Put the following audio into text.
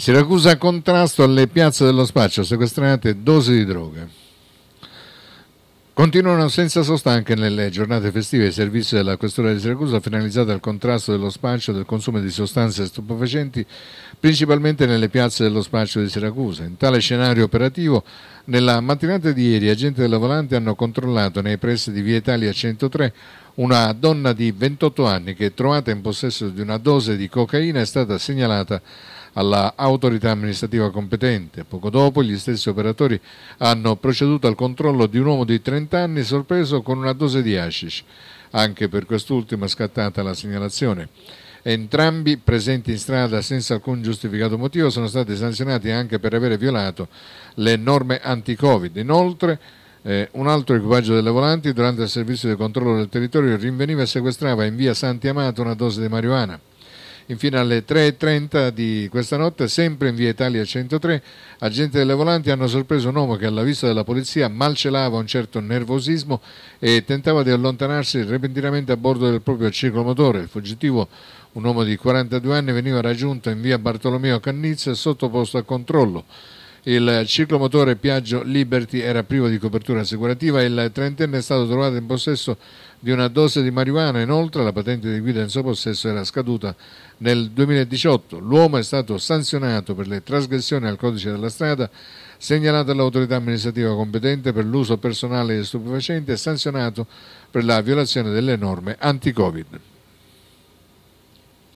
Siracusa contrasto alle piazze dello spaccio, sequestrate dosi di droga. Continuano senza sosta anche nelle giornate festive i servizi della Questura di Siracusa finalizzati al contrasto dello spaccio e del consumo di sostanze stupefacenti, principalmente nelle piazze dello spaccio di Siracusa. In tale scenario operativo, nella mattinata di ieri, agenti della volante hanno controllato nei pressi di Via Italia 103 una donna di 28 anni che, trovata in possesso di una dose di cocaina, è stata segnalata alla autorità amministrativa competente. Poco dopo gli stessi operatori hanno proceduto al controllo di un uomo di 30 anni sorpreso con una dose di hashish. Anche per quest'ultima è scattata la segnalazione. Entrambi presenti in strada senza alcun giustificato motivo sono stati sanzionati anche per aver violato le norme anti-Covid. Inoltre, eh, un altro equipaggio delle volanti durante il servizio di controllo del territorio rinveniva e sequestrava in via Santi Amato una dose di marijuana. Infine alle 3.30 di questa notte, sempre in via Italia 103, agenti delle volanti hanno sorpreso un uomo che alla vista della polizia malcelava un certo nervosismo e tentava di allontanarsi repentinamente a bordo del proprio ciclomotore. Il fuggitivo, un uomo di 42 anni, veniva raggiunto in via Bartolomeo Cannizza e sottoposto a controllo. Il ciclomotore Piaggio Liberty era privo di copertura assicurativa e il trentenne è stato trovato in possesso di una dose di marijuana. Inoltre la patente di guida in suo possesso era scaduta nel 2018. L'uomo è stato sanzionato per le trasgressioni al codice della strada segnalato all'autorità amministrativa competente per l'uso personale e stupefacente e sanzionato per la violazione delle norme anti-Covid.